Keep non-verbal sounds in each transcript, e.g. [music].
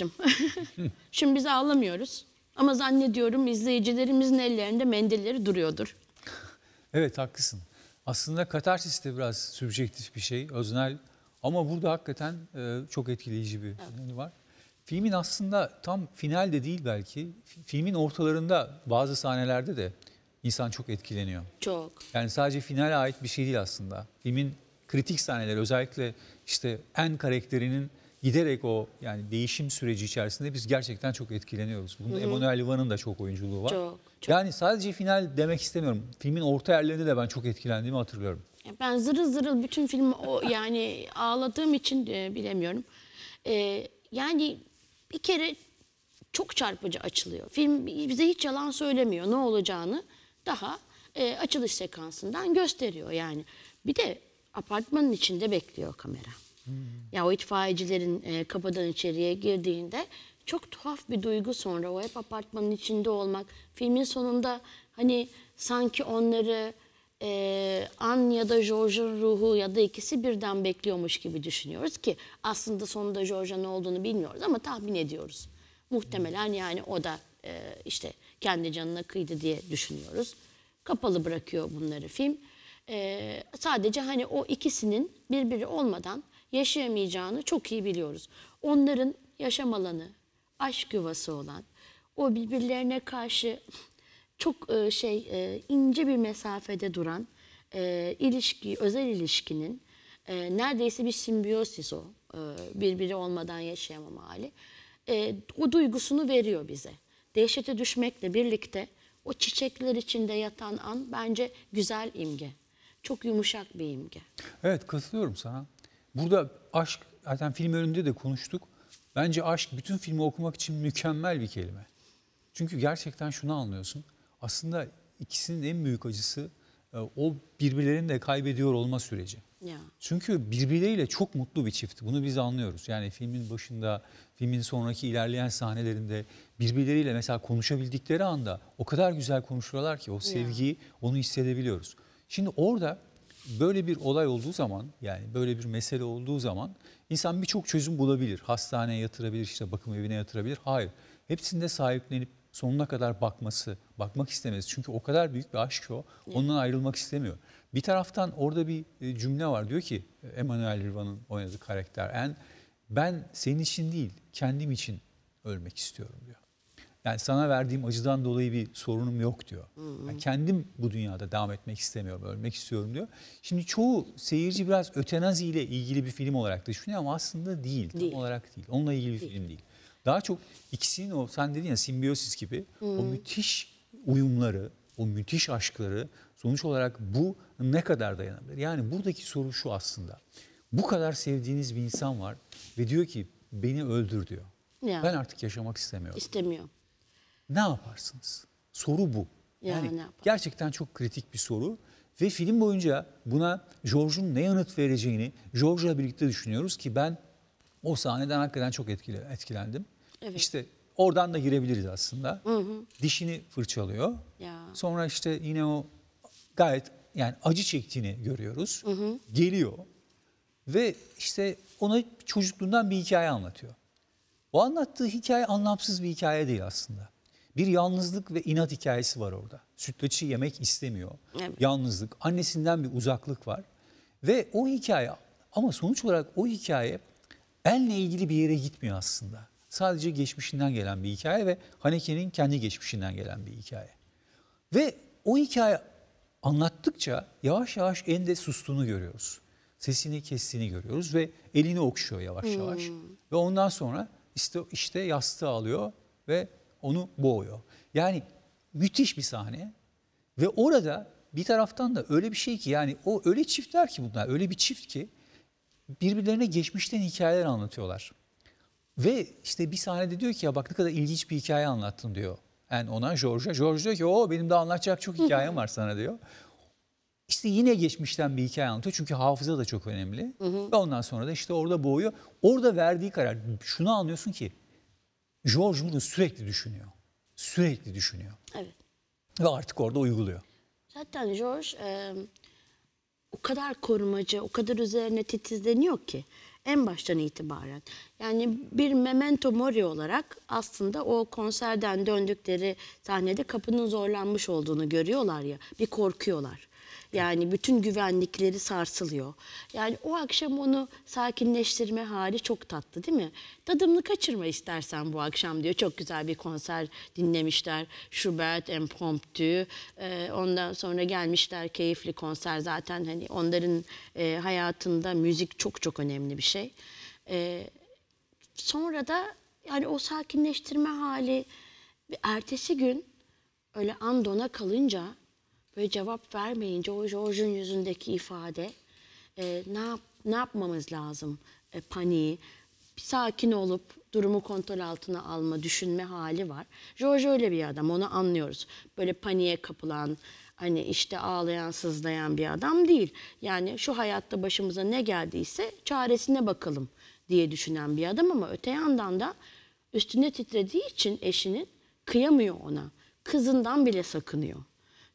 Mehmetçim. [laughs] Şimdi bizi ağlamıyoruz. Ama zannediyorum izleyicilerimizin ellerinde mendilleri duruyordur. Evet haklısın. Aslında katarsis de biraz sübjektif bir şey, öznel. Ama burada hakikaten e, çok etkileyici bir evet. yönü var. Filmin aslında tam finalde değil belki. Filmin ortalarında bazı sahnelerde de insan çok etkileniyor. Çok. Yani sadece finale ait bir şey değil aslında. Filmin kritik sahneleri özellikle işte en karakterinin giderek o yani değişim süreci içerisinde biz gerçekten çok etkileniyoruz. Bunda Emanuel Livan'ın da çok oyunculuğu var. Çok, çok. Yani sadece final demek istemiyorum. Filmin orta yerlerinde de ben çok etkilendiğimi hatırlıyorum. Ben zırıl zırıl bütün filmi o yani ağladığım için e, bilemiyorum. E, yani bir kere çok çarpıcı açılıyor. Film bize hiç yalan söylemiyor ne olacağını daha e, açılış sekansından gösteriyor yani. Bir de apartmanın içinde bekliyor kamera. Ya o itfaiyecilerin e, kapıdan içeriye girdiğinde çok tuhaf bir duygu sonra o hep apartmanın içinde olmak. Filmin sonunda hani sanki onları e, An ya da George'un ruhu ya da ikisi birden bekliyormuş gibi düşünüyoruz ki aslında sonunda George'a ne olduğunu bilmiyoruz ama tahmin ediyoruz. Muhtemelen yani o da e, işte kendi canına kıydı diye düşünüyoruz. Kapalı bırakıyor bunları film. E, sadece hani o ikisinin birbiri olmadan yaşayamayacağını çok iyi biliyoruz. Onların yaşam alanı, aşk yuvası olan, o birbirlerine karşı çok e, şey e, ince bir mesafede duran e, ilişki, özel ilişkinin neredeyse bir simbiyosis o. Birbiri olmadan yaşayamama hali. O duygusunu veriyor bize. Dehşete düşmekle birlikte o çiçekler içinde yatan an bence güzel imge. Çok yumuşak bir imge. Evet katılıyorum sana. Burada aşk, zaten film önünde de konuştuk. Bence aşk bütün filmi okumak için mükemmel bir kelime. Çünkü gerçekten şunu anlıyorsun. Aslında ikisinin en büyük acısı e, o birbirlerini de kaybediyor olma süreci. Ya. Çünkü birbirleriyle çok mutlu bir çift. Bunu biz anlıyoruz. Yani filmin başında, filmin sonraki ilerleyen sahnelerinde birbirleriyle mesela konuşabildikleri anda o kadar güzel konuşuyorlar ki o sevgiyi, ya. onu hissedebiliyoruz. Şimdi orada böyle bir olay olduğu zaman yani böyle bir mesele olduğu zaman insan birçok çözüm bulabilir. Hastaneye yatırabilir, işte bakım evine yatırabilir. Hayır. Hepsinde sahiplenip sonuna kadar bakması, bakmak istemez Çünkü o kadar büyük bir aşk o. Ondan ayrılmak istemiyor. Bir taraftan orada bir e, cümle var. Diyor ki e, Emmanuel Riva'nın oynadığı karakter. En ben senin için değil, kendim için ölmek istiyorum diyor. Yani sana verdiğim acıdan dolayı bir sorunum yok diyor. Yani kendim bu dünyada devam etmek istemiyorum, ölmek istiyorum diyor. Şimdi çoğu seyirci biraz ötenazi ile ilgili bir film olarak düşünüyor ama aslında değil. değil. Tam olarak değil. Onunla ilgili bir değil. film değil. Daha çok ikisinin o sen dedin ya simbiyosis gibi hmm. o müthiş uyumları, o müthiş aşkları sonuç olarak bu ne kadar dayanabilir? Yani buradaki soru şu aslında. Bu kadar sevdiğiniz bir insan var ve diyor ki beni öldür diyor. Ya. Ben artık yaşamak istemiyorum. İstemiyorum ne yaparsınız? Soru bu. Yani, yani gerçekten çok kritik bir soru. Ve film boyunca buna George'un ne yanıt vereceğini George'la birlikte düşünüyoruz ki ben o sahneden hakikaten çok etkile, etkilendim. Evet. İşte oradan da girebiliriz aslında. Hı hı. Dişini fırçalıyor. Ya. Sonra işte yine o gayet yani acı çektiğini görüyoruz. Hı hı. Geliyor ve işte ona çocukluğundan bir hikaye anlatıyor. O anlattığı hikaye anlamsız bir hikaye değil aslında. Bir yalnızlık ve inat hikayesi var orada. Sütlaçı yemek istemiyor. Evet. Yalnızlık, annesinden bir uzaklık var. Ve o hikaye ama sonuç olarak o hikaye benle ilgili bir yere gitmiyor aslında. Sadece geçmişinden gelen bir hikaye ve Haneke'nin kendi geçmişinden gelen bir hikaye. Ve o hikaye anlattıkça yavaş yavaş en de sustuğunu görüyoruz. Sesini kestiğini görüyoruz ve elini okşuyor yavaş yavaş. Hmm. Ve ondan sonra işte, işte yastığı alıyor ve onu boğuyor. Yani müthiş bir sahne ve orada bir taraftan da öyle bir şey ki yani o öyle çiftler ki bunlar öyle bir çift ki birbirlerine geçmişten hikayeler anlatıyorlar. Ve işte bir sahnede diyor ki ya bak ne kadar ilginç bir hikaye anlattın diyor. Yani ona George'a. George diyor ki o benim de anlatacak çok hikayem var sana diyor. İşte yine geçmişten bir hikaye anlatıyor. Çünkü hafıza da çok önemli. Hı hı. Ve ondan sonra da işte orada boğuyor. Orada verdiği karar. Şunu anlıyorsun ki George bunu sürekli düşünüyor. Sürekli düşünüyor. Evet. Ve artık orada uyguluyor. Zaten George o kadar korumacı, o kadar üzerine titizleniyor ki en baştan itibaren. Yani bir memento mori olarak aslında o konserden döndükleri sahnede kapının zorlanmış olduğunu görüyorlar ya, bir korkuyorlar. Yani bütün güvenlikleri sarsılıyor. Yani o akşam onu sakinleştirme hali çok tatlı değil mi? Tadımını kaçırma istersen bu akşam diyor. Çok güzel bir konser dinlemişler. Schubert Impromptu. Ee, ondan sonra gelmişler keyifli konser. Zaten hani onların e, hayatında müzik çok çok önemli bir şey. Ee, sonra da yani o sakinleştirme hali ertesi gün öyle andona kalınca ve cevap vermeyince o George'un yüzündeki ifade e, ne, yap, ne yapmamız lazım? E, paniği, sakin olup durumu kontrol altına alma, düşünme hali var. George öyle bir adam, onu anlıyoruz. Böyle paniğe kapılan, hani işte ağlayan, sızlayan bir adam değil. Yani şu hayatta başımıza ne geldiyse çaresine bakalım diye düşünen bir adam ama öte yandan da üstüne titrediği için eşinin kıyamıyor ona. Kızından bile sakınıyor.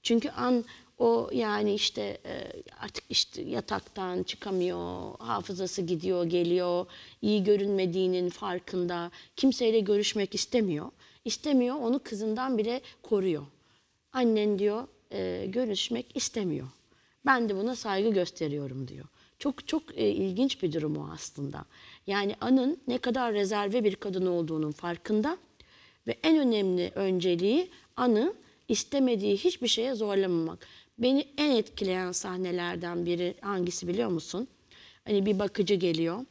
Çünkü an o yani işte e, artık işte yataktan çıkamıyor, hafızası gidiyor, geliyor, iyi görünmediğinin farkında, kimseyle görüşmek istemiyor. İstemiyor, onu kızından bile koruyor. Annen diyor e, görüşmek istemiyor. Ben de buna saygı gösteriyorum diyor. Çok çok e, ilginç bir durum o aslında. Yani An'ın ne kadar rezerve bir kadın olduğunun farkında ve en önemli önceliği An'ı istemediği hiçbir şeye zorlamamak. Beni en etkileyen sahnelerden biri hangisi biliyor musun? Hani bir bakıcı geliyor.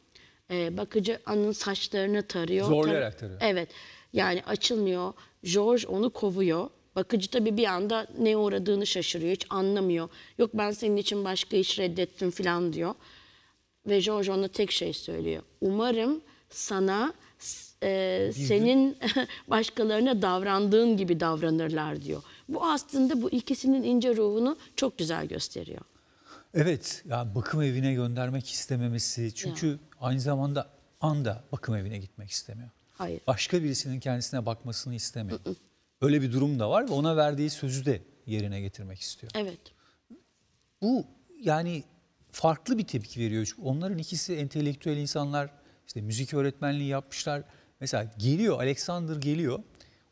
Ee, bakıcı An'ın saçlarını tarıyor. Zorlayarak tarıyor. Evet. Yani açılmıyor. George onu kovuyor. Bakıcı tabii bir anda ne uğradığını şaşırıyor. Hiç anlamıyor. Yok ben senin için başka iş reddettim falan diyor. Ve George ona tek şey söylüyor. Umarım sana e, senin [laughs] başkalarına davrandığın gibi davranırlar diyor. Bu aslında bu ikisinin ince ruhunu çok güzel gösteriyor. Evet, yani bakım evine göndermek istememesi çünkü ya. aynı zamanda anda bakım evine gitmek istemiyor. Hayır. Başka birisinin kendisine bakmasını istemiyor. Öyle bir durum da var ve ona verdiği sözü de yerine getirmek istiyor. Evet. Bu yani farklı bir tepki veriyor. Çünkü onların ikisi entelektüel insanlar, işte müzik öğretmenliği yapmışlar. Mesela geliyor Alexander geliyor.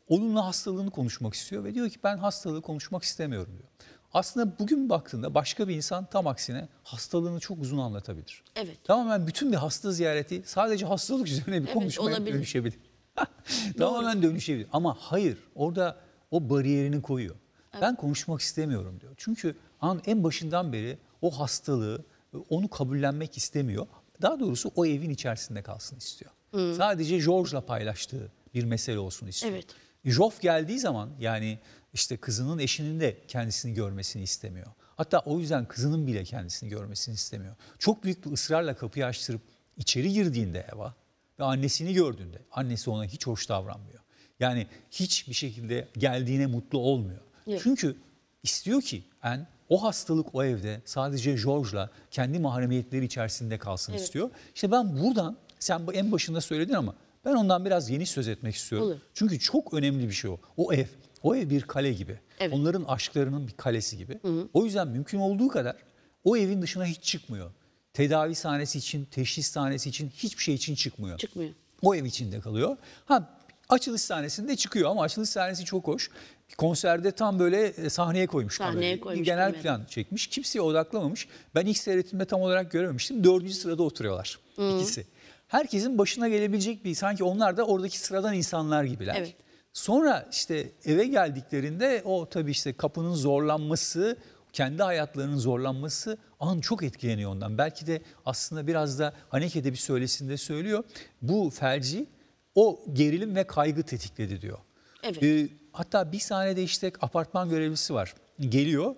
Onunla hastalığını konuşmak istiyor ve diyor ki ben hastalığı konuşmak istemiyorum diyor. Aslında bugün baktığında başka bir insan tam aksine hastalığını çok uzun anlatabilir. Evet. Tamamen bütün bir hasta ziyareti sadece hastalık [laughs] üzerine bir evet, konuşmaya olabilir. dönüşebilir. [laughs] Tamamen dönüşebilir. Ama hayır orada o bariyerini koyuyor. Evet. Ben konuşmak istemiyorum diyor. Çünkü an en başından beri o hastalığı e, onu kabullenmek istemiyor. Daha doğrusu o evin içerisinde kalsın istiyor. Sadece George'la paylaştığı bir mesele olsun istiyor. Evet. Joff geldiği zaman yani işte kızının eşinin de kendisini görmesini istemiyor. Hatta o yüzden kızının bile kendisini görmesini istemiyor. Çok büyük bir ısrarla kapıyı açtırıp içeri girdiğinde Eva ve annesini gördüğünde annesi ona hiç hoş davranmıyor. Yani hiçbir şekilde geldiğine mutlu olmuyor. Evet. Çünkü istiyor ki en o hastalık o evde sadece George'la kendi mahremiyetleri içerisinde kalsın evet. istiyor. İşte ben buradan sen bu en başında söyledin ama ben ondan biraz yeni söz etmek istiyorum. Olur. Çünkü çok önemli bir şey o. O ev, o ev bir kale gibi. Evet. Onların aşklarının bir kalesi gibi. Hı hı. O yüzden mümkün olduğu kadar o evin dışına hiç çıkmıyor. Tedavi sahnesi için, teşhis sahnesi için, hiçbir şey için çıkmıyor. Çıkmıyor. O ev içinde kalıyor. Ha açılış sahnesinde çıkıyor ama açılış sahnesi çok hoş. Konserde tam böyle e, sahneye koymuş sahneye kamerayı. Koymuş Genel kamerayı. plan çekmiş. Kimseye odaklamamış. Ben ilk seyretimde tam olarak görememiştim. Dördüncü sırada oturuyorlar hmm. ikisi herkesin başına gelebilecek bir sanki onlar da oradaki sıradan insanlar gibiler. Evet. Sonra işte eve geldiklerinde o tabii işte kapının zorlanması, kendi hayatlarının zorlanması an çok etkileniyor ondan. Belki de aslında biraz da Haneke de bir söylesinde söylüyor. Bu felci o gerilim ve kaygı tetikledi diyor. Evet. Ee, hatta bir sahnede işte apartman görevlisi var. Geliyor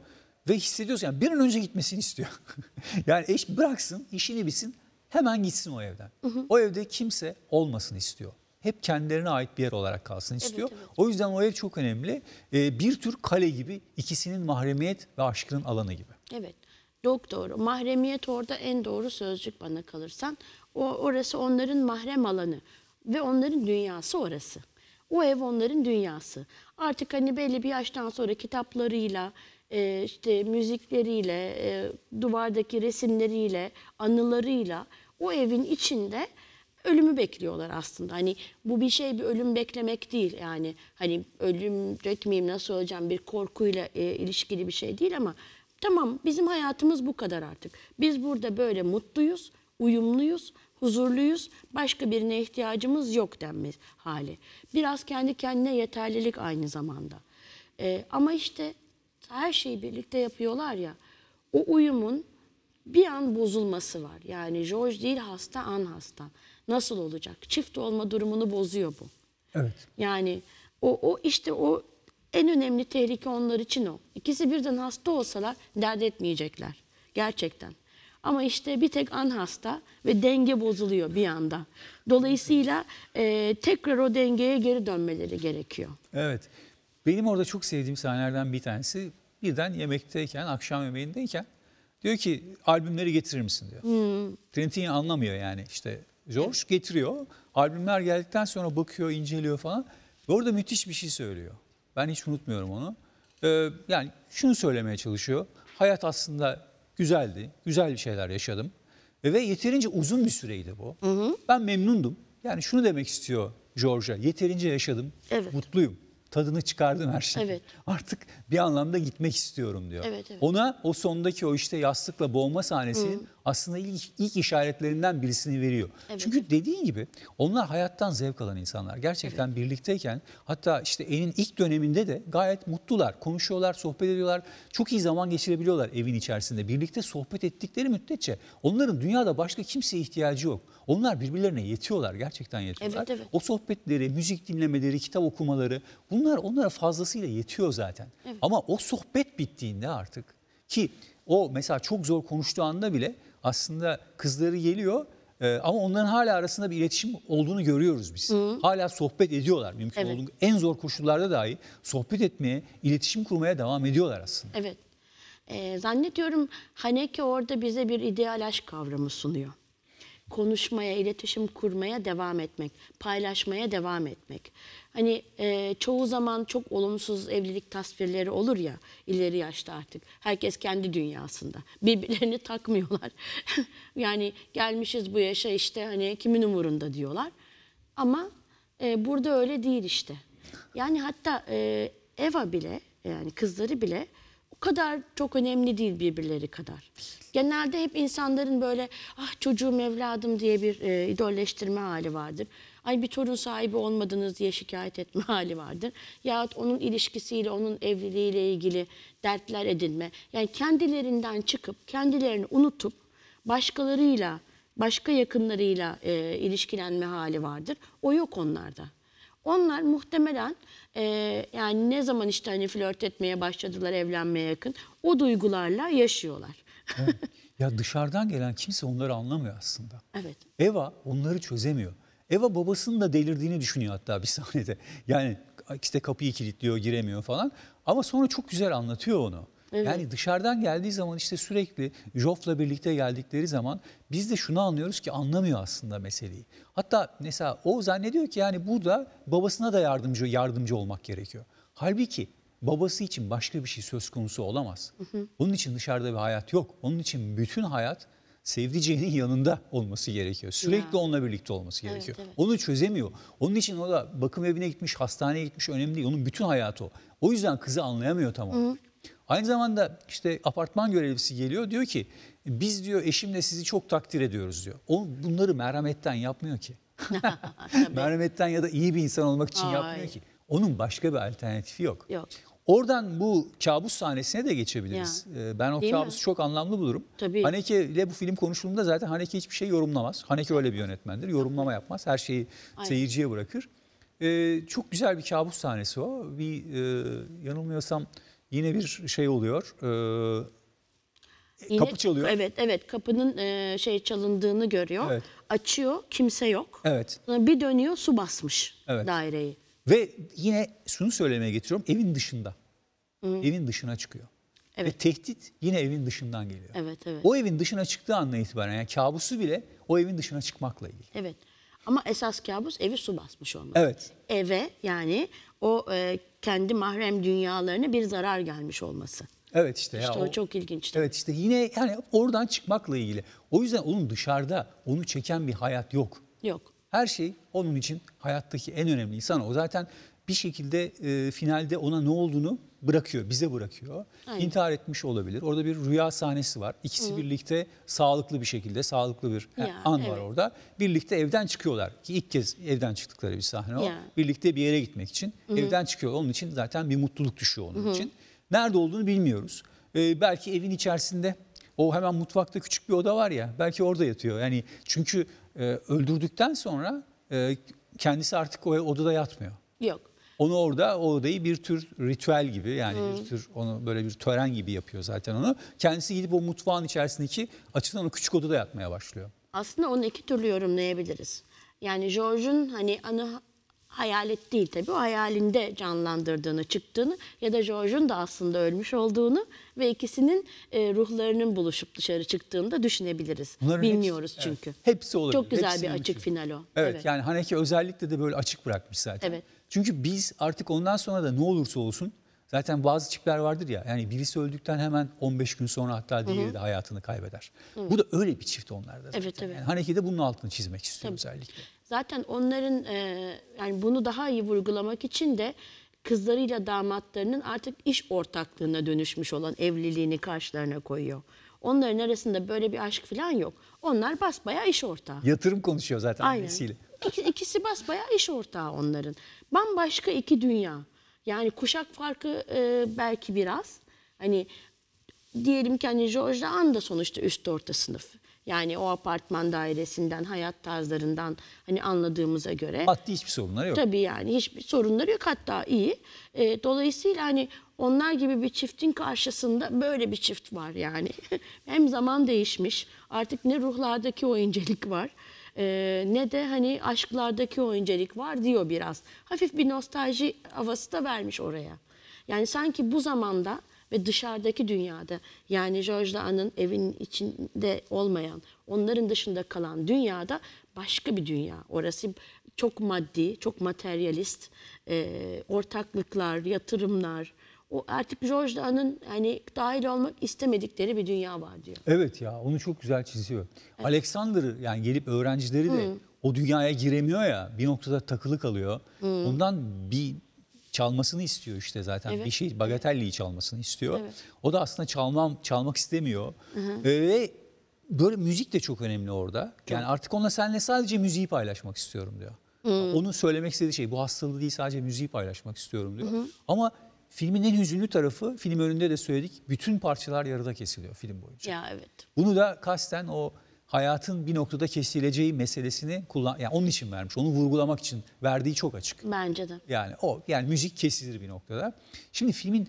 ve hissediyorsun yani bir an önce gitmesini istiyor. [laughs] yani eş bıraksın, işini bitsin, Hemen gitsin o evden. Hı hı. O evde kimse olmasın istiyor. Hep kendilerine ait bir yer olarak kalsın istiyor. Evet, evet. O yüzden o ev çok önemli. Ee, bir tür kale gibi ikisinin mahremiyet ve aşkının alanı gibi. Evet. Çok doğru. Mahremiyet orada en doğru sözcük bana kalırsan. O, orası onların mahrem alanı ve onların dünyası orası. O ev onların dünyası. Artık hani belli bir yaştan sonra kitaplarıyla, e, işte müzikleriyle, e, duvardaki resimleriyle, anılarıyla o evin içinde ölümü bekliyorlar aslında. Hani bu bir şey bir ölüm beklemek değil yani. Hani ölümcek miyim nasıl olacağım bir korkuyla e, ilişkili bir şey değil ama tamam bizim hayatımız bu kadar artık. Biz burada böyle mutluyuz, uyumluyuz, huzurluyuz, başka birine ihtiyacımız yok denmez hali. Biraz kendi kendine yeterlilik aynı zamanda. E, ama işte her şeyi birlikte yapıyorlar ya. O uyumun bir an bozulması var. Yani George değil hasta an hasta. Nasıl olacak? Çift olma durumunu bozuyor bu. Evet. Yani o, o işte o en önemli tehlike onlar için o. İkisi birden hasta olsalar dert etmeyecekler. Gerçekten. Ama işte bir tek an hasta ve denge bozuluyor bir anda. Dolayısıyla e, tekrar o dengeye geri dönmeleri gerekiyor. Evet. Benim orada çok sevdiğim sahnelerden bir tanesi birden yemekteyken, akşam yemeğindeyken diyor ki albümleri getirir misin diyor. Hmm. Trentini anlamıyor yani işte. George getiriyor. Albümler geldikten sonra bakıyor, inceliyor falan. Ve orada müthiş bir şey söylüyor. Ben hiç unutmuyorum onu. Ee, yani şunu söylemeye çalışıyor. Hayat aslında güzeldi. Güzel bir şeyler yaşadım. Ve yeterince uzun bir süreydi bu. Hı Ben memnundum. Yani şunu demek istiyor George'a. Yeterince yaşadım. Evet. Mutluyum tadını çıkardım her şeyi. Evet. Artık bir anlamda gitmek istiyorum diyor. Evet, evet. Ona o sondaki o işte yastıkla boğma sahnesinin Hı aslında ilk, ilk işaretlerinden birisini veriyor. Evet. Çünkü dediğin gibi onlar hayattan zevk alan insanlar. Gerçekten evet. birlikteyken hatta işte evin ilk döneminde de gayet mutlular. Konuşuyorlar, sohbet ediyorlar. Çok iyi zaman geçirebiliyorlar evin içerisinde. Birlikte sohbet ettikleri müddetçe onların dünyada başka kimseye ihtiyacı yok. Onlar birbirlerine yetiyorlar. Gerçekten yetiyorlar. Evet, evet. O sohbetleri, müzik dinlemeleri, kitap okumaları bunlar onlara fazlasıyla yetiyor zaten. Evet. Ama o sohbet bittiğinde artık ki o mesela çok zor konuştuğu anda bile aslında kızları geliyor e, ama onların hala arasında bir iletişim olduğunu görüyoruz biz. Hı. Hala sohbet ediyorlar mümkün evet. olduğunca. En zor koşullarda dahi sohbet etmeye, iletişim kurmaya devam ediyorlar aslında. Evet. E, zannediyorum Haneke orada bize bir ideal aşk kavramı sunuyor konuşmaya, iletişim kurmaya devam etmek, paylaşmaya devam etmek. Hani e, çoğu zaman çok olumsuz evlilik tasvirleri olur ya ileri yaşta artık. Herkes kendi dünyasında. Birbirlerini [laughs] takmıyorlar. [laughs] yani gelmişiz bu yaşa işte hani kimin umurunda diyorlar. Ama e, burada öyle değil işte. Yani hatta e, Eva bile yani kızları bile kadar çok önemli değil birbirleri kadar. Genelde hep insanların böyle ah çocuğum evladım diye bir e, idolleştirme hali vardır. Ay bir torun sahibi olmadınız diye şikayet etme [laughs] hali vardır. Yahut onun ilişkisiyle, onun evliliğiyle ilgili dertler edinme. Yani kendilerinden çıkıp, kendilerini unutup başkalarıyla, başka yakınlarıyla e, ilişkilenme hali vardır. O yok onlarda. Onlar muhtemelen e, yani ne zaman işte hani flört etmeye başladılar evlenmeye yakın o duygularla yaşıyorlar. Evet. [laughs] Ya dışarıdan gelen kimse onları anlamıyor aslında. Evet. Eva onları çözemiyor. Eva babasının da delirdiğini düşünüyor hatta bir [laughs] sahnede. Yani işte kapıyı kilitliyor, giremiyor falan. Ama sonra çok güzel anlatıyor onu. Evet. Yani dışarıdan geldiği zaman işte sürekli Joff'la birlikte geldikleri zaman biz de şunu anlıyoruz ki anlamıyor aslında meseleyi. Hatta mesela o zannediyor ki yani burada babasına da yardımcı yardımcı olmak gerekiyor. Halbuki babası için başka bir şey söz konusu olamaz. Hı hı. Onun için dışarıda bir hayat yok. Onun için bütün hayat sevdiceğinin yanında olması gerekiyor. Sürekli ya. onunla birlikte olması gerekiyor. Evet, evet. Onu çözemiyor. Onun için o da bakım evine gitmiş, hastaneye gitmiş önemli değil. Onun bütün hayatı o. O yüzden kızı anlayamıyor tamam. Hı. Aynı zamanda işte apartman görevlisi geliyor diyor ki biz diyor eşimle sizi çok takdir ediyoruz diyor. O bunları merhametten yapmıyor ki. [laughs] [laughs] merhametten ya da iyi bir insan olmak için Ay. yapmıyor ki. Onun başka bir alternatifi yok. Yok. Oradan bu kabus sahnesine de geçebiliriz. Ya. Ee, ben o Değil kabusu mi? çok anlamlı bulurum. Tabii. Haneke ile bu film konuşulduğunda zaten Haneke hiçbir şey yorumlamaz. Haneke öyle bir yönetmendir. Yorumlama yapmaz. Her şeyi Aynen. seyirciye bırakır. Ee, çok güzel bir kabus sahnesi o. Bir e, yanılmıyorsam yine bir şey oluyor. E, yine, kapı çalıyor. Evet, evet. Kapının e, şey çalındığını görüyor. Evet. Açıyor, kimse yok. Evet. Sonra bir dönüyor, su basmış evet. daireyi. Ve yine şunu söylemeye getiriyorum, evin dışında. Hı. Evin dışına çıkıyor. Evet. Ve tehdit yine evin dışından geliyor. Evet, evet. O evin dışına çıktığı andan itibaren yani kabusu bile o evin dışına çıkmakla ilgili. Evet. Ama esas kabus evi su basmış olması. Evet. Eve yani o e, kendi mahrem dünyalarına bir zarar gelmiş olması. Evet işte. İşte ya, o, o çok ilginçti. Evet işte yine yani oradan çıkmakla ilgili. O yüzden onun dışarıda onu çeken bir hayat yok. Yok. Her şey onun için hayattaki en önemli insan o. Zaten bir şekilde e, finalde ona ne olduğunu bırakıyor, bize bırakıyor. Aynen. İntihar etmiş olabilir. Orada bir rüya sahnesi var. İkisi Hı. birlikte sağlıklı bir şekilde, sağlıklı bir ya, an evet. var orada. Birlikte evden çıkıyorlar. Ki ilk kez evden çıktıkları bir sahne o. Ya. Birlikte bir yere gitmek için Hı. evden çıkıyor. Onun için zaten bir mutluluk düşüyor onun Hı. için. Nerede olduğunu bilmiyoruz. Ee, belki evin içerisinde o hemen mutfakta küçük bir oda var ya belki orada yatıyor. Yani çünkü e, öldürdükten sonra e, kendisi artık o odada yatmıyor. Yok. Onu orada o odayı bir tür ritüel gibi yani hmm. bir tür onu böyle bir tören gibi yapıyor zaten onu. Kendisi gidip o mutfağın içerisindeki açılan o küçük odada yatmaya başlıyor. Aslında onu iki türlü yorumlayabiliriz. Yani George'un hani anı hayalet değil tabii o hayalinde canlandırdığını, çıktığını ya da George'un da aslında ölmüş olduğunu ve ikisinin e, ruhlarının buluşup dışarı çıktığını da düşünebiliriz. Bunların Bilmiyoruz hepsi, çünkü. Evet, hepsi olabilir. Çok güzel hepsi bir açık mümkün. final o. Evet, evet yani Haneke özellikle de böyle açık bırakmış zaten. Evet. Çünkü biz artık ondan sonra da ne olursa olsun zaten bazı çipler vardır ya yani birisi öldükten hemen 15 gün sonra hatta diğeri Hı -hı. de hayatını kaybeder. Hı. Bu da öyle bir çift onlarda. Zaten. Evet evet. Yani Haneke de bunun altını çizmek istiyor Tabii. özellikle. Zaten onların e, yani bunu daha iyi vurgulamak için de kızlarıyla damatlarının artık iş ortaklığına dönüşmüş olan evliliğini karşılarına koyuyor. Onların arasında böyle bir aşk falan yok. Onlar basbaya iş ortağı. Yatırım konuşuyor zaten Aynen. annesiyle. İkisi basbaya iş ortağı onların. Bambaşka iki dünya. Yani kuşak farkı e, belki biraz. Hani diyelim ki hani George Dağan da sonuçta üst orta sınıf. Yani o apartman dairesinden, hayat tarzlarından hani anladığımıza göre. Maddi hiçbir sorunları yok. Tabii yani hiçbir sorunları yok hatta iyi. E, dolayısıyla hani onlar gibi bir çiftin karşısında böyle bir çift var yani. [laughs] Hem zaman değişmiş artık ne ruhlardaki o incelik var ee, ne de hani aşklardaki o incelik var diyor biraz. Hafif bir nostalji havası da vermiş oraya. Yani sanki bu zamanda ve dışarıdaki dünyada yani George An'ın evinin içinde olmayan, onların dışında kalan dünyada başka bir dünya. Orası çok maddi, çok materyalist, e, ortaklıklar, yatırımlar, o artık Rojda'nın hani dahil olmak istemedikleri bir dünya var diyor. Evet ya onu çok güzel çiziyor. Evet. Alexander'ı yani gelip öğrencileri de hmm. o dünyaya giremiyor ya bir noktada takılı kalıyor. Hmm. Ondan bir çalmasını istiyor işte zaten evet. bir şey bagatelliği çalmasını istiyor. Evet. O da aslında çalmam çalmak istemiyor. Hı hı. Ve böyle müzik de çok önemli orada. Çok. Yani artık onunla senle sadece müziği paylaşmak istiyorum diyor. Hı. Hmm. Onu söylemek istediği şey bu hastalığı değil sadece müziği paylaşmak istiyorum diyor. Hı hı. Ama Filmin en hüzünlü tarafı film önünde de söyledik. Bütün parçalar yarıda kesiliyor film boyunca. Ya evet. Bunu da kasten o hayatın bir noktada kesileceği meselesini kullan yani onun için vermiş. Onu vurgulamak için verdiği çok açık. Bence de. Yani o yani müzik kesilir bir noktada. Şimdi filmin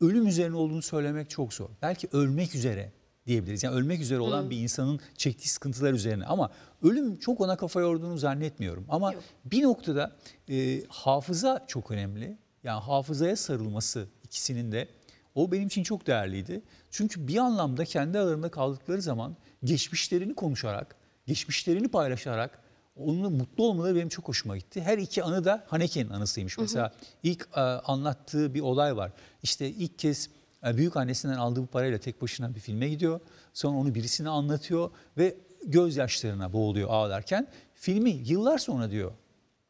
ölüm üzerine olduğunu söylemek çok zor. Belki ölmek üzere diyebiliriz. Yani ölmek üzere olan Hı. Hmm. bir insanın çektiği sıkıntılar üzerine ama ölüm çok ona kafa yorduğunu zannetmiyorum. Ama Yok. bir noktada e, hafıza çok önemli yani hafızaya sarılması ikisinin de o benim için çok değerliydi. Çünkü bir anlamda kendi aralarında kaldıkları zaman geçmişlerini konuşarak, geçmişlerini paylaşarak onunla mutlu olmaları benim çok hoşuma gitti. Her iki anı da Haneke'nin anısıymış. Hı hı. Mesela ilk e, anlattığı bir olay var. İşte ilk kez e, büyük annesinden aldığı bu parayla tek başına bir filme gidiyor. Sonra onu birisine anlatıyor ve gözyaşlarına boğuluyor ağlarken. Filmi yıllar sonra diyor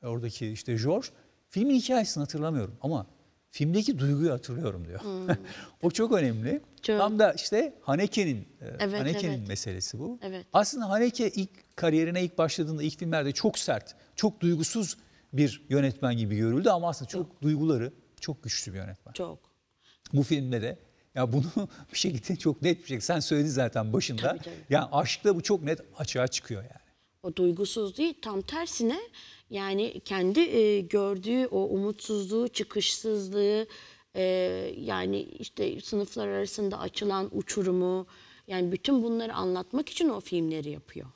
oradaki işte George Filmin hikayesini hatırlamıyorum ama filmdeki duyguyu hatırlıyorum diyor. Hmm. [laughs] o çok önemli. Çok. Tam da işte Haneke'nin e, evet, Haneke'nin evet. meselesi bu. Evet. Aslında Haneke ilk kariyerine ilk başladığında ilk filmlerde çok sert, çok duygusuz bir yönetmen gibi görüldü ama aslında çok, çok. duyguları çok güçlü bir yönetmen. Çok. Bu filmde de ya bunu [laughs] bir şekilde çok net bir şekilde sen söyledin zaten başında. Tabii, tabii. Yani aşkta bu çok net açığa çıkıyor yani o duygusuz değil tam tersine yani kendi e, gördüğü o umutsuzluğu, çıkışsızlığı e, yani işte sınıflar arasında açılan uçurumu yani bütün bunları anlatmak için o filmleri yapıyor.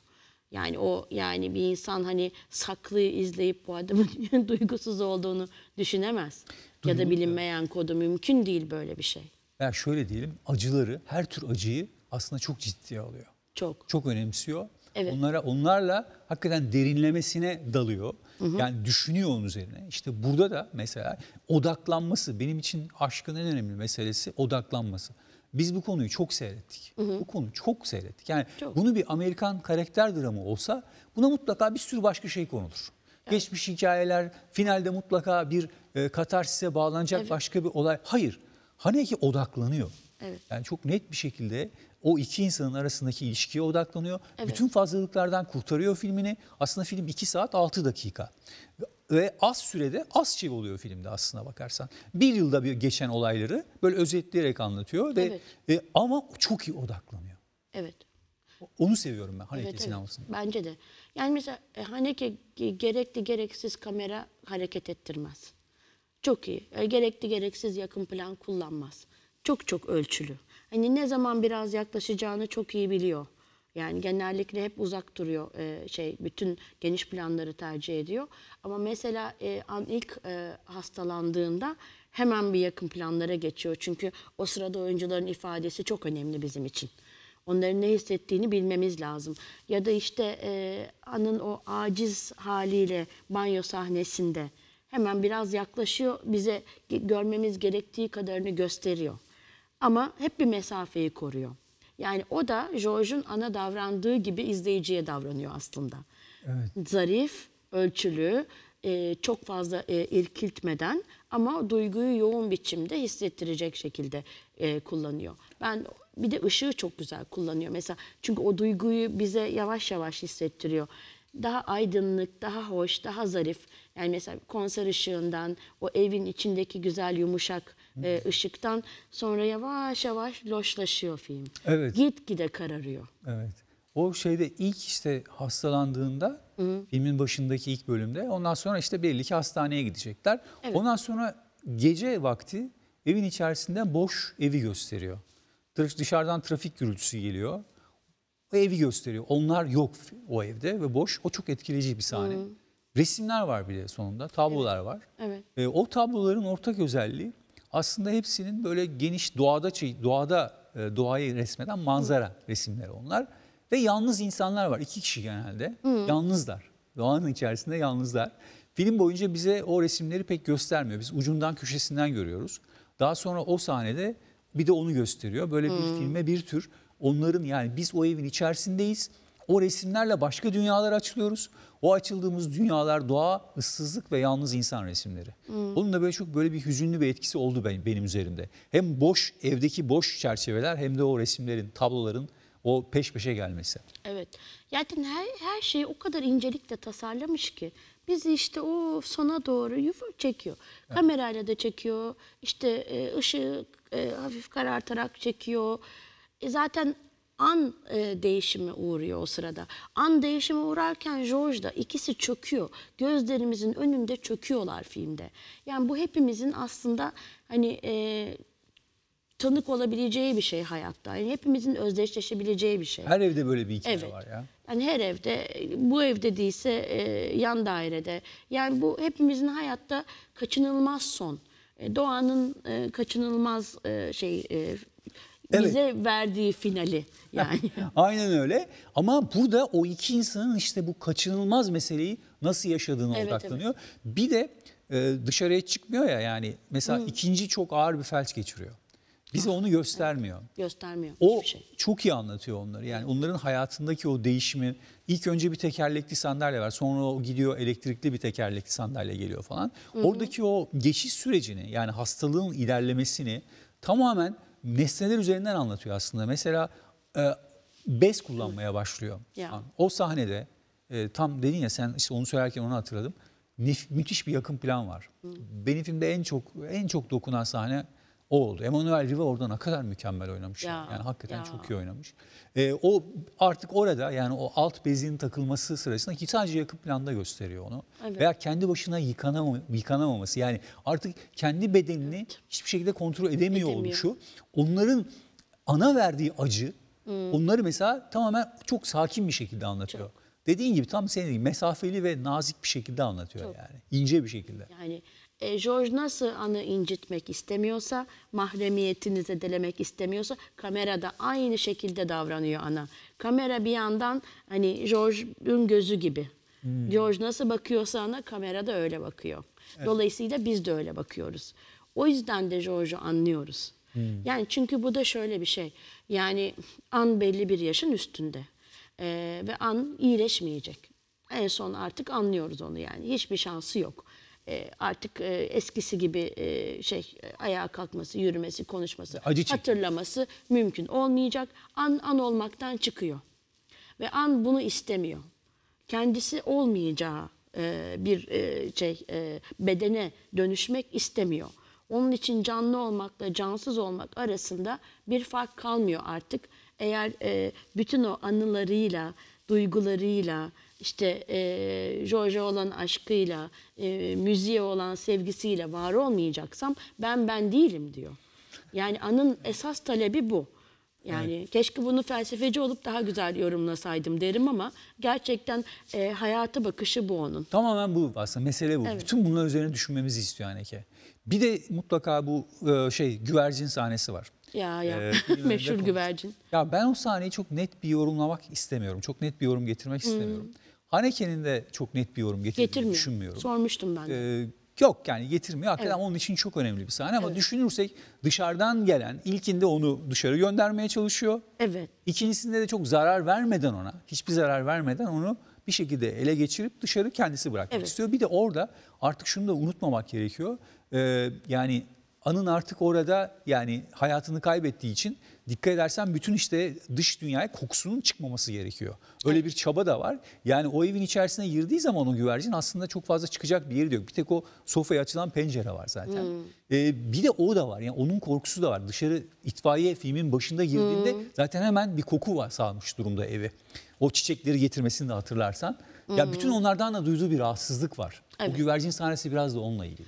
Yani o yani bir insan hani saklıyı izleyip bu adamın [laughs] duygusuz olduğunu düşünemez. Duyum, ya da bilinmeyen kodu mümkün değil böyle bir şey. Yani şöyle diyelim acıları her tür acıyı aslında çok ciddiye alıyor. Çok. Çok önemsiyor Evet. Onlara onlarla hakikaten derinlemesine dalıyor. Hı hı. Yani düşünüyor onun üzerine. İşte burada da mesela odaklanması benim için aşkın en önemli meselesi odaklanması. Biz bu konuyu çok seyrettik. Hı hı. Bu konu çok seyrettik. Yani çok. bunu bir Amerikan karakter dramı olsa buna mutlaka bir sürü başka şey konulur. Evet. Geçmiş hikayeler, finalde mutlaka bir e, katarsise bağlanacak evet. başka bir olay. Hayır. Haneki odaklanıyor. Evet. Yani çok net bir şekilde o iki insanın arasındaki ilişkiye odaklanıyor. Evet. Bütün fazlalıklardan kurtarıyor filmini. Aslında film 2 saat 6 dakika. Ve az sürede az şey oluyor filmde aslına bakarsan. Bir yılda bir geçen olayları böyle özetleyerek anlatıyor ve evet. e, ama çok iyi odaklanıyor. Evet. Onu seviyorum ben Haneke evet, sinemasını. Evet. Bence de. Yani mesela e, Haneke gerekli gereksiz kamera hareket ettirmez. Çok iyi. E, gerekli gereksiz yakın plan kullanmaz. Çok çok ölçülü hani ne zaman biraz yaklaşacağını çok iyi biliyor. Yani genellikle hep uzak duruyor e, şey bütün geniş planları tercih ediyor. Ama mesela e, an ilk e, hastalandığında hemen bir yakın planlara geçiyor. Çünkü o sırada oyuncuların ifadesi çok önemli bizim için. Onların ne hissettiğini bilmemiz lazım. Ya da işte e, An'ın o aciz haliyle banyo sahnesinde hemen biraz yaklaşıyor bize görmemiz gerektiği kadarını gösteriyor. Ama hep bir mesafeyi koruyor. Yani o da George'un ana davrandığı gibi izleyiciye davranıyor aslında. Evet. Zarif, ölçülü, e, çok fazla e, irkiltmeden ama duyguyu yoğun biçimde hissettirecek şekilde e, kullanıyor. Ben bir de ışığı çok güzel kullanıyor mesela. Çünkü o duyguyu bize yavaş yavaş hissettiriyor. Daha aydınlık, daha hoş, daha zarif. Yani mesela konser ışığından, o evin içindeki güzel yumuşak e, ışıktan sonra yavaş yavaş loşlaşıyor film. Evet. Gitgide kararıyor. Evet. O şeyde ilk işte hastalandığında Hı. filmin başındaki ilk bölümde ondan sonra işte belli ki hastaneye gidecekler. Evet. Ondan sonra gece vakti evin içerisinde boş evi gösteriyor. Dışarıdan trafik gürültüsü geliyor. O evi gösteriyor. Onlar yok o evde ve boş. O çok etkileyici bir sahne. Hı. Resimler var bile sonunda, tablolar evet. var. Evet. E, o tabloların ortak özelliği aslında hepsinin böyle geniş doğada doğada e, doğayı resmeden manzara Hı. resimleri onlar. Ve yalnız insanlar var. iki kişi genelde. Hı. Hmm. Yalnızlar. Doğanın içerisinde yalnızlar. Film boyunca bize o resimleri pek göstermiyor. Biz ucundan köşesinden görüyoruz. Daha sonra o sahnede bir de onu gösteriyor. Böyle bir hmm. filme bir tür onların yani biz o evin içerisindeyiz o resimlerle başka dünyalar açılıyoruz. O açıldığımız dünyalar doğa, ıssızlık ve yalnız insan resimleri. Hmm. Onun da böyle çok böyle bir hüzünlü bir etkisi oldu benim, benim üzerimde. Hem boş evdeki boş çerçeveler hem de o resimlerin, tabloların o peş peşe gelmesi. Evet. Yani her, her şeyi o kadar incelikle tasarlamış ki biz işte o sona doğru yufa çekiyor. Evet. Kamerayla da çekiyor. İşte e, ışığı e, hafif karartarak çekiyor. E, zaten an e, değişimi uğruyor o sırada. An değişimi uğrarken George da ikisi çöküyor. Gözlerimizin önünde çöküyorlar filmde. Yani bu hepimizin aslında hani e, tanık olabileceği bir şey hayatta. Yani hepimizin özdeşleşebileceği bir şey. Her evde böyle bir hikaye evet. var ya. Yani her evde, bu evde değilse e, yan dairede. Yani bu hepimizin hayatta kaçınılmaz son. E, doğanın e, kaçınılmaz e, şey e, Evet. Bize verdiği finali yani. [laughs] Aynen öyle. Ama burada o iki insanın işte bu kaçınılmaz meseleyi nasıl yaşadığına evet, odaklanıyor. Evet. Bir de e, dışarıya çıkmıyor ya yani mesela hmm. ikinci çok ağır bir felç geçiriyor. Bize ah, onu göstermiyor. Evet, göstermiyor. O şey. çok iyi anlatıyor onları. Yani onların hayatındaki o değişimi. İlk önce bir tekerlekli sandalye var. Sonra o gidiyor elektrikli bir tekerlekli sandalye geliyor falan. Hı-hı. Oradaki o geçiş sürecini yani hastalığın ilerlemesini tamamen nesneler üzerinden anlatıyor aslında. Mesela e, bez kullanmaya başlıyor. Ya. O sahnede e, tam dedin ya sen işte onu söylerken onu hatırladım. Nif, müthiş bir yakın plan var. Hı. Benim filmde en çok en çok dokunan sahne o oldu. Emmanuel Riva orada ne kadar mükemmel oynamış. Ya, yani hakikaten ya. çok iyi oynamış. E, o artık orada yani o alt bezin takılması sırasında ki sadece yakın planda gösteriyor onu. Evet. Veya kendi başına yıkanam yıkanamaması. Yani artık kendi bedenini evet. hiçbir şekilde kontrol edemiyor, edemiyor oluşu. Onların ana verdiği acı hmm. onları mesela tamamen çok sakin bir şekilde anlatıyor. Çok. Dediğin gibi tam senin mesafeli ve nazik bir şekilde anlatıyor çok. yani. ince bir şekilde. Yani e, George nasıl anı incitmek istemiyorsa, mahremiyetini zedelemek istemiyorsa kamerada aynı şekilde davranıyor ana. Kamera bir yandan hani George'un gözü gibi. Hmm. George nasıl bakıyorsa ana kamerada öyle bakıyor. Evet. Dolayısıyla biz de öyle bakıyoruz. O yüzden de George'u anlıyoruz. Hmm. Yani çünkü bu da şöyle bir şey. Yani an belli bir yaşın üstünde. Ee, ve an iyileşmeyecek. En son artık anlıyoruz onu yani. Hiçbir şansı yok. E, artık e, eskisi gibi e, şey ayağa kalkması, yürümesi, konuşması, Acı hatırlaması mümkün olmayacak. An an olmaktan çıkıyor. Ve an bunu istemiyor. Kendisi olmayacağı bir şey bedene dönüşmek istemiyor. Onun için canlı olmakla cansız olmak arasında bir fark kalmıyor artık. Eğer bütün o anılarıyla, duygularıyla, işte e, George'a olan aşkıyla, e, müziğe olan sevgisiyle var olmayacaksam ben ben değilim diyor. Yani An'ın esas talebi bu. Yani evet. keşke bunu felsefeci olup daha güzel yorumlasaydım derim ama gerçekten e, hayata bakışı bu onun. Tamamen bu aslında mesele bu. Evet. Bütün bunlar üzerine düşünmemizi istiyor Haneke. Bir de mutlaka bu e, şey güvercin sahnesi var. Ya ya ee, [laughs] meşhur güvercin. Ya ben o sahneyi çok net bir yorumlamak istemiyorum. Çok net bir yorum getirmek hmm. istemiyorum. Hmm. Haneke'nin de çok net bir yorum getirdiğini Getirmiyor. düşünmüyorum. Sormuştum ben de. Ee, yok yani getirmiyor. Hakikaten evet. onun için çok önemli bir sahne ama evet. düşünürsek dışarıdan gelen ilkinde onu dışarı göndermeye çalışıyor. Evet. İkincisinde de çok zarar vermeden ona, hiçbir zarar vermeden onu bir şekilde ele geçirip dışarı kendisi bırakmak evet. istiyor. Bir de orada artık şunu da unutmamak gerekiyor. Ee, yani Anın artık orada yani hayatını kaybettiği için dikkat edersen bütün işte dış dünyaya kokusunun çıkmaması gerekiyor. Öyle bir çaba da var. Yani o evin içerisine girdiği zaman o güvercin aslında çok fazla çıkacak bir yeri yok. Bir tek o sofraya açılan pencere var zaten. Hmm. Ee, bir de o da var. Yani onun korkusu da var. Dışarı itfaiye filmin başında girdiğinde hmm. zaten hemen bir koku var sağlamış durumda evi. O çiçekleri getirmesini de hatırlarsan. Hmm. Ya bütün onlardan da duyduğu bir rahatsızlık var. Evet. O güvercin sahnesi biraz da onunla ilgili.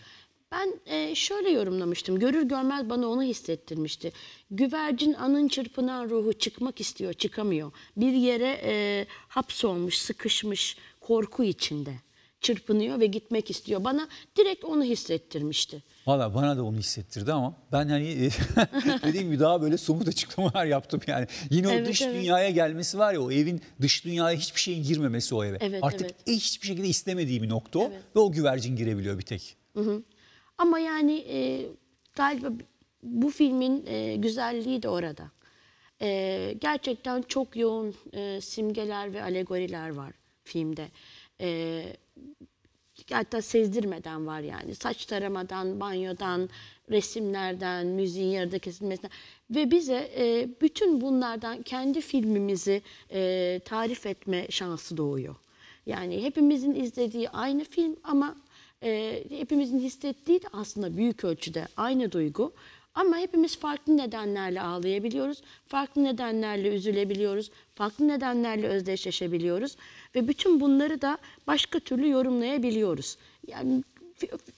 Ben e, şöyle yorumlamıştım. Görür görmez bana onu hissettirmişti. Güvercin anın çırpınan ruhu çıkmak istiyor, çıkamıyor. Bir yere e, hapsolmuş, sıkışmış, korku içinde çırpınıyor ve gitmek istiyor. Bana direkt onu hissettirmişti. Valla bana da onu hissettirdi ama ben hani e, [laughs] dediğim gibi daha böyle somut açıklamalar yaptım yani. Yine o evet, dış evet. dünyaya gelmesi var ya o evin dış dünyaya hiçbir şeyin girmemesi o eve. Evet, Artık evet. hiçbir şekilde istemediği bir nokta o evet. ve o güvercin girebiliyor bir tek. Hı hı. Ama yani e, galiba bu filmin e, güzelliği de orada. E, gerçekten çok yoğun e, simgeler ve alegoriler var filmde. E, hatta sezdirmeden var yani. Saç taramadan, banyodan, resimlerden, müziğin yarıda kesilmesinden. Ve bize e, bütün bunlardan kendi filmimizi e, tarif etme şansı doğuyor. Yani hepimizin izlediği aynı film ama e, hepimizin hissettiği de aslında büyük ölçüde aynı duygu. Ama hepimiz farklı nedenlerle ağlayabiliyoruz, farklı nedenlerle üzülebiliyoruz, farklı nedenlerle özdeşleşebiliyoruz ve bütün bunları da başka türlü yorumlayabiliyoruz. Yani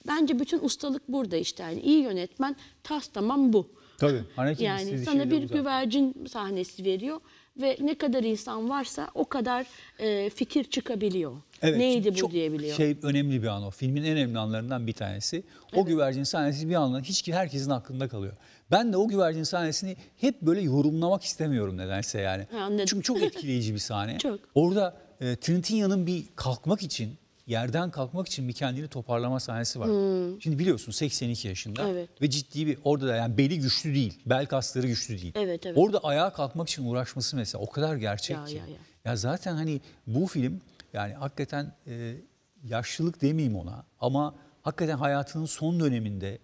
bence bütün ustalık burada işte. Yani iyi yönetmen tas tamam bu. Tabii. Hanekin [laughs] yani sana bir güvercin sahnesi veriyor ve ne kadar insan varsa o kadar e, fikir çıkabiliyor. Evet, Neydi bu çok diyebiliyor. Şey önemli bir an o. Filmin en önemli anlarından bir tanesi. O evet. güvercin sahnesi bir anla hiç ki herkesin aklında kalıyor. Ben de o güvercin sahnesini hep böyle yorumlamak istemiyorum nedense yani. anladım. Çünkü çok etkileyici bir sahne. [laughs] çok. Orada e, Trinitya'nın bir kalkmak için yerden kalkmak için bir kendini toparlama sahnesi var. Hmm. Şimdi biliyorsun 82 yaşında evet. ve ciddi bir orada da yani beli güçlü değil, bel kasları güçlü değil. Evet, evet. Orada ayağa kalkmak için uğraşması mesela o kadar gerçek ya, ki. Ya, ya. ya zaten hani bu film yani hakikaten e, yaşlılık demeyeyim ona ama hakikaten hayatının son döneminde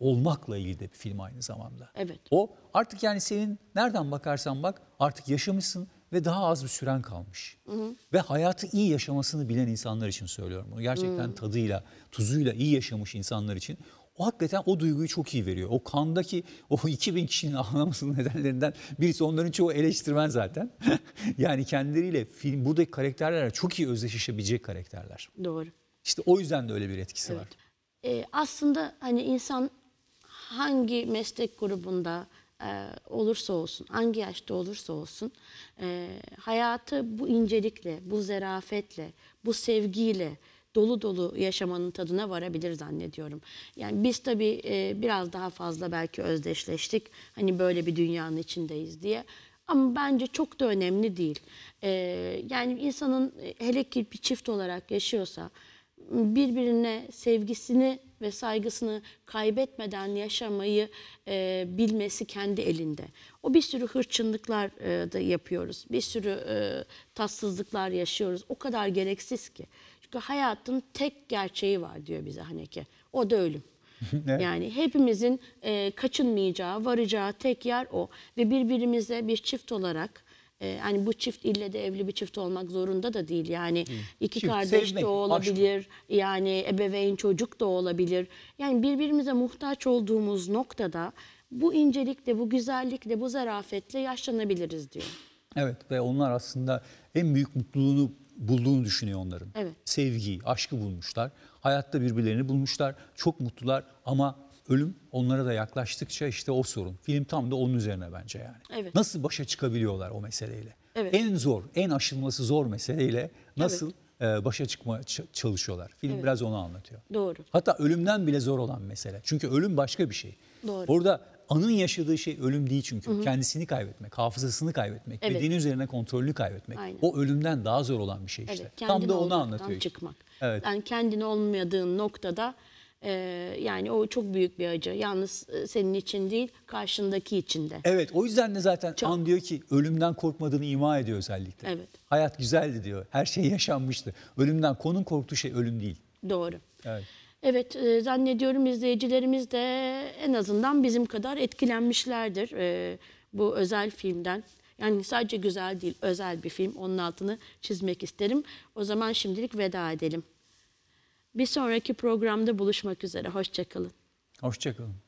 olmakla ilgili de bir film aynı zamanda. Evet. O artık yani senin nereden bakarsan bak artık yaşamışsın ve daha az bir süren kalmış. Hı hı. Ve hayatı iyi yaşamasını bilen insanlar için söylüyorum bunu. Gerçekten hı. tadıyla, tuzuyla iyi yaşamış insanlar için o hakikaten o duyguyu çok iyi veriyor. O kandaki o 2000 [laughs] kişinin ağlamasının [laughs] nedenlerinden birisi onların çoğu eleştirmen zaten. [laughs] yani kendileriyle film buradaki karakterler çok iyi özdeşleşebilecek karakterler. Doğru. İşte o yüzden de öyle bir etkisi evet. var. Ee, aslında hani insan hangi meslek grubunda e, olursa olsun, hangi yaşta olursa olsun e, hayatı bu incelikle, bu zerafetle, bu sevgiyle, dolu dolu yaşamanın tadına varabilir zannediyorum. Yani biz tabii e, biraz daha fazla belki özdeşleştik. Hani böyle bir dünyanın içindeyiz diye. Ama bence çok da önemli değil. E, yani insanın e, hele ki bir çift olarak yaşıyorsa birbirine sevgisini ve saygısını kaybetmeden yaşamayı e, bilmesi kendi elinde. O bir sürü hırçınlıklar e, da yapıyoruz. Bir sürü e, tatsızlıklar yaşıyoruz. O kadar gereksiz ki hakkı hayatın tek gerçeği var diyor bize Haneke. O da ölüm. [laughs] yani hepimizin e, kaçınmayacağı, varacağı tek yer o. Ve birbirimize bir çift olarak e, hani bu çift ille de evli bir çift olmak zorunda da değil. Yani iki çift, kardeş sevmek, de olabilir. Aşk. Yani ebeveyn çocuk da olabilir. Yani birbirimize muhtaç olduğumuz noktada bu incelikle, bu güzellikle, bu zarafetle yaşlanabiliriz diyor. Evet ve onlar aslında en büyük mutluluğunu bulduğunu düşünüyor onların. Evet. Sevgiyi, aşkı bulmuşlar. Hayatta birbirlerini bulmuşlar. Çok mutlular ama ölüm onlara da yaklaştıkça işte o sorun. Film tam da onun üzerine bence yani. Evet. Nasıl başa çıkabiliyorlar o meseleyle? Evet. En zor, en aşılması zor meseleyle nasıl evet. E, başa çıkma çalışıyorlar? Film evet. biraz onu anlatıyor. Doğru. Hatta ölümden bile zor olan mesele. Çünkü ölüm başka bir şey. Doğru. Orada anın yaşadığı şey ölüm değil çünkü. Hı hı. Kendisini kaybetmek, hafızasını kaybetmek, evet. bedeni üzerine kontrolünü kaybetmek. Aynen. O ölümden daha zor olan bir şey işte. Evet, Tam da onu anlatıyor. Çıkmak. İşte. Evet. Yani kendini olmadığın noktada e, yani o çok büyük bir acı. Yalnız e, senin için değil, karşındaki için de. Evet, o yüzden de zaten çok... An diyor ki ölümden korkmadığını ima ediyor özellikle. Evet. Hayat güzeldi diyor. Her şey yaşanmıştı. Ölümden konun korktuğu şey ölüm değil. Doğru. Evet. Evet, e, zannediyorum izleyicilerimiz de en azından bizim kadar etkilenmişlerdir e, bu özel filmden. Yani sadece güzel değil, özel bir film. Onun altını çizmek isterim. O zaman şimdilik veda edelim. Bir sonraki programda buluşmak üzere. Hoşçakalın. Hoşçakalın.